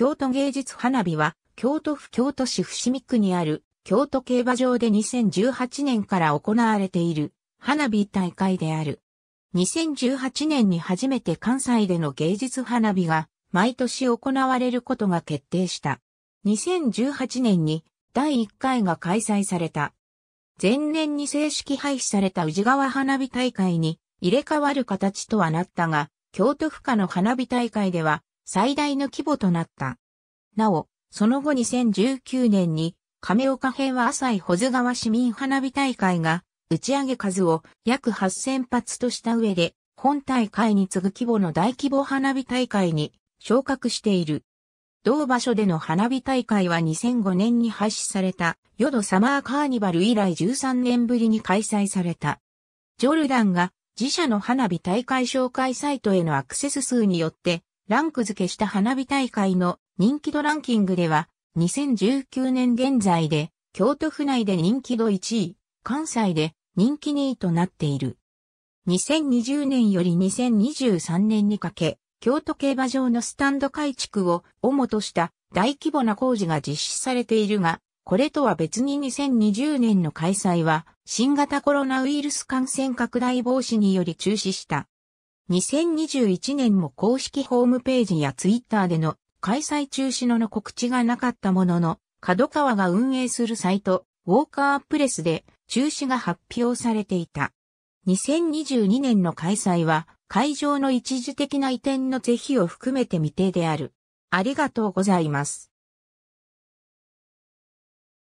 京都芸術花火は、京都府京都市伏見区にある、京都競馬場で2018年から行われている、花火大会である。2018年に初めて関西での芸術花火が、毎年行われることが決定した。2018年に、第1回が開催された。前年に正式廃止された宇治川花火大会に入れ替わる形とはなったが、京都府下の花火大会では最大の規模となった。なお、その後2019年に、亀岡編は浅井保津川市民花火大会が、打ち上げ数を約8000発とした上で、本大会に次ぐ規模の大規模花火大会に昇格している。同場所での花火大会は2005年に廃止された、ヨドサマーカーニバル以来13年ぶりに開催された。ジョルダンが自社の花火大会紹介サイトへのアクセス数によってランク付けした花火大会の人気度ランキングでは、2019年現在で、京都府内で人気度1位、関西で人気2位となっている。2020年より2023年にかけ、京都競馬場のスタンド改築を主とした大規模な工事が実施されているが、これとは別に2020年の開催は新型コロナウイルス感染拡大防止により中止した。2021年も公式ホームページやツイッターでの開催中止の告知がなかったものの、角川が運営するサイト、ウォーカープレスで中止が発表されていた。2022年の開催は、会場の一時的な移転の是非を含めて未定である。ありがとうございます。